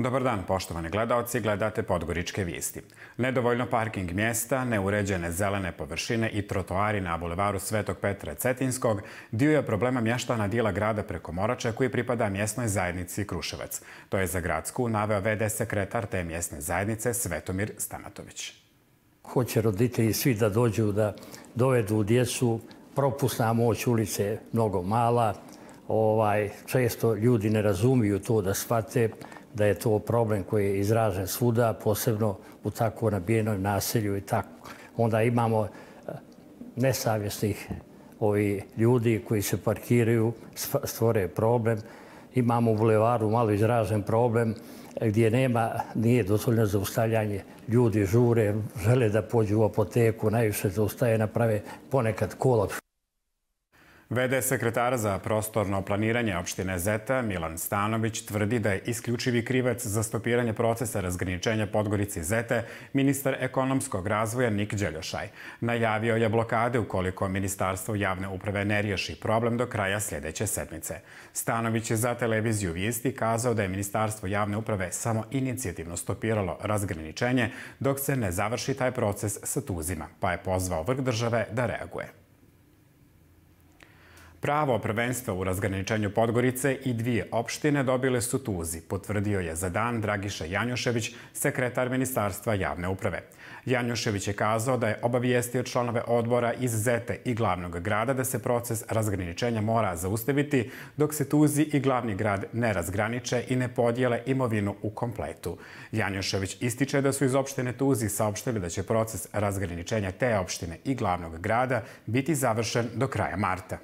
Dobar dan, poštovane gledalci, gledate Podgoričke vijesti. Nedovoljno parking mjesta, neuređene zelene površine i trotoari na bulevaru Svetog Petra Cetinskog dio je problema mještana dila grada preko Morača koji pripada mjesnoj zajednici Kruševac. To je za gradsku naveo VD sekretar te mjesne zajednice Svetomir Stanatović. Hoće roditelji svi da dođu da dovedu djecu, propusna moć ulice je mnogo mala, ovaj, često ljudi ne razumiju to da shvate, da je to problem koji je izražen svuda, posebno u tako nabijenoj naselju i tako. Onda imamo eh, nesavjesnih ovi ljudi koji se parkiraju, stvore problem. Imamo u bulevaru malo izražen problem eh, gdje nema, nije dozvoljeno za ustavljanje. Ljudi žure, žele da pođu u apoteku, najviše zaustaje, naprave ponekad kolaps. Vede sekretara za prostorno planiranje opštine Zeta, Milan Stanović, tvrdi da je isključivi krivec za stopiranje procesa razgraničenja Podgorici Zete ministar ekonomskog razvoja Nik Đeljošaj. Najavio je blokade ukoliko Ministarstvo javne uprave ne riješi problem do kraja sljedeće sedmice. Stanović je za televiziju Vijesti kazao da je Ministarstvo javne uprave samo inicijativno stopiralo razgraničenje dok se ne završi taj proces sa tuzima, pa je pozvao vrh države da reaguje. Pravo prvenstva u razgraničenju Podgorice i dvije opštine dobile su Tuzi, potvrdio je za dan Dragiša Janjušević, sekretar Ministarstva javne uprave. Janjušević je kazao da je obavijestio članove odbora iz Zete i glavnog grada da se proces razgraničenja mora zaustaviti dok se Tuzi i glavni grad ne razgraniče i ne podijele imovinu u kompletu. Janjušević ističe da su iz opštine Tuzi saopštili da će proces razgraničenja te opštine i glavnog grada biti završen do kraja marta.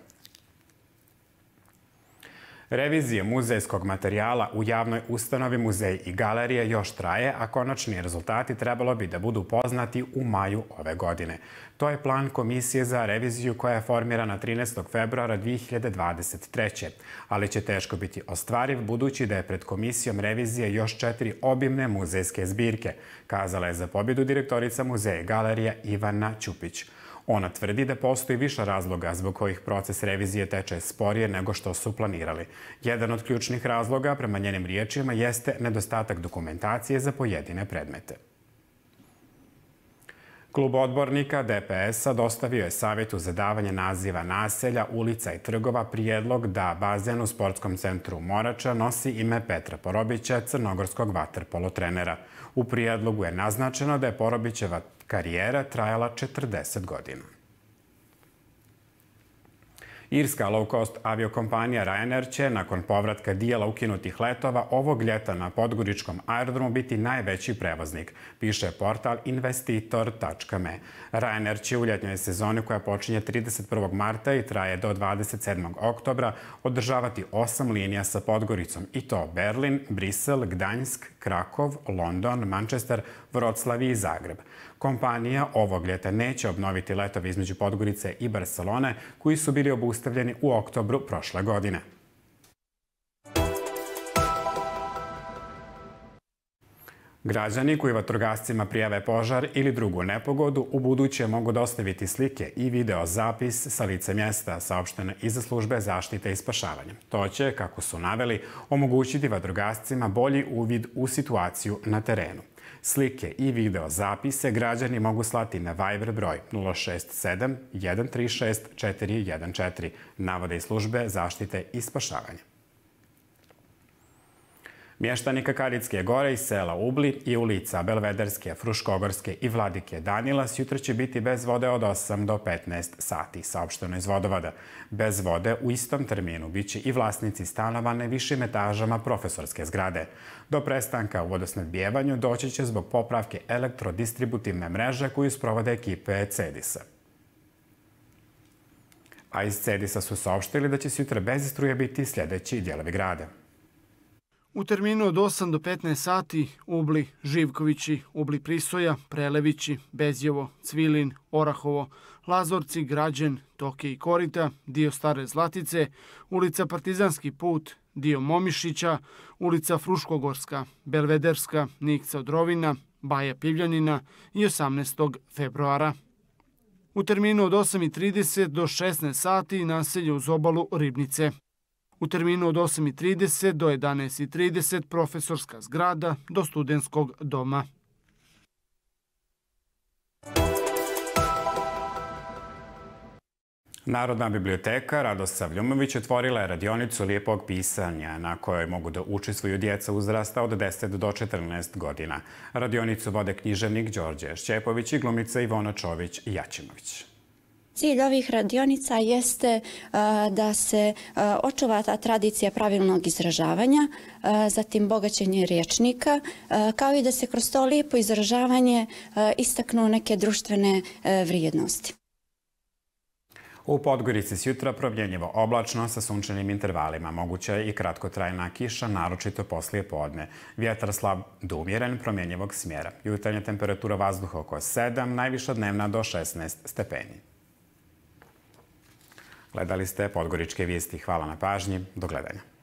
Revizije muzejskog materijala u javnoj ustanovi muzeji i galerije još traje, a konačni rezultati trebalo bi da budu poznati u maju ove godine. To je plan Komisije za reviziju koja je formirana 13. februara 2023. Ali će teško biti ostvariv budući da je pred Komisijom revizije još četiri obimne muzejske zbirke, kazala je za pobjedu direktorica muzeja i galerija Ivana Ćupić. Ona tvrdi da postoji više razloga zbog kojih proces revizije teče sporije nego što su planirali. Jedan od ključnih razloga, prema njenim riječima, jeste nedostatak dokumentacije za pojedine predmete. Klub odbornika DPS-a dostavio je savjetu za davanje naziva naselja, ulica i trgova prijedlog da bazen u sportskom centru Morača nosi ime Petra Porobića, crnogorskog vaterpolotrenera. U prijedlogu je naznačeno da je Porobićeva karijera trajala 40 godina. Irska low-cost aviokompanija Ryanair će, nakon povratka dijela ukinutih letova, ovog ljeta na Podguričkom aerodromu biti najveći prevoznik, piše portal investitor.me. Ryanair će u ljetnjoj sezoni, koja počinje 31. marta i traje do 27. oktobra, održavati osam linija sa Podgoricom, i to Berlin, Brisel, Gdanjsk, Krakov, London, Manchester, Vroclav i Zagreb. Kompanija ovog ljeta neće obnoviti letove između Podgorice i Barcelone koji su bili obustavljeni u oktobru prošle godine. Građani koji vatrogascima prijave požar ili drugu nepogodu u buduće mogu dostaviti slike i video zapis sa lice mjesta saopštene iza službe zaštite i spašavanja. To će, kako su naveli, omogućiti vatrogascima bolji uvid u situaciju na terenu. Slike i video zapise građani mogu slati na Viber broj 067 136 414, navode i službe zaštite i spašavanja. Mještani Kakaritske gore i sela Ubli i ulica Belvederske, Fruškogorske i Vladike Danila sutra će biti bez vode od 8 do 15 sati, saopšteno iz vodovada. Bez vode u istom terminu bit će i vlasnici stanova na višim etažama profesorske zgrade. Do prestanka u vodosnadbijevanju doći će zbog popravke elektrodistributivne mreže koju sprovode ekipe CEDIS-a. A iz CEDIS-a su saopštili da će sutra bez istruje biti sljedeći dijelovi grade. U terminu od 8 do 15 sati Ubli, Živkovići, Ubli Prisoja, Prelevići, Bezjevo, Cvilin, Orahovo, Lazorci, Građen, Toke i Korita, dio Stare Zlatice, ulica Partizanski put, dio Momišića, ulica Fruškogorska, Belvederska, Nikca od Rovina, Baja Pivljanina i 18. februara. U terminu od 8.30 do 16 sati naselje uz obalu Ribnice. U terminu od 8.30 do 11.30 profesorska zgrada do studenskog doma. Narodna biblioteka Radosav Ljumović otvorila je radionicu lijepog pisanja na kojoj mogu da učestvuju djeca uzrasta od 10 do 14 godina. Radionicu vode književnik Đorđe Šćepović i glumica Ivona Čović-Jaćinović. Muzika Cilj ovih radionica jeste eh, da se eh, očuva ta tradicija pravilnog izražavanja, eh, zatim bogaćenje rječnika, kao i da se kroz to lijepo izražavanje istaknu neke društvene vrijednosti. U Podgorici s jutra provljenjivo oblačno sa sunčanim intervalima. Moguća je i kratkotrajna kiša, naročito poslije podne. Vjetar slab do umjeren promjenjivog smjera. Jutarnja temperatura vazduha oko 7, najviša dnevna do 16 stepeni. Gledali ste Podgoričke vijesti. Hvala na pažnji. Do gledanja.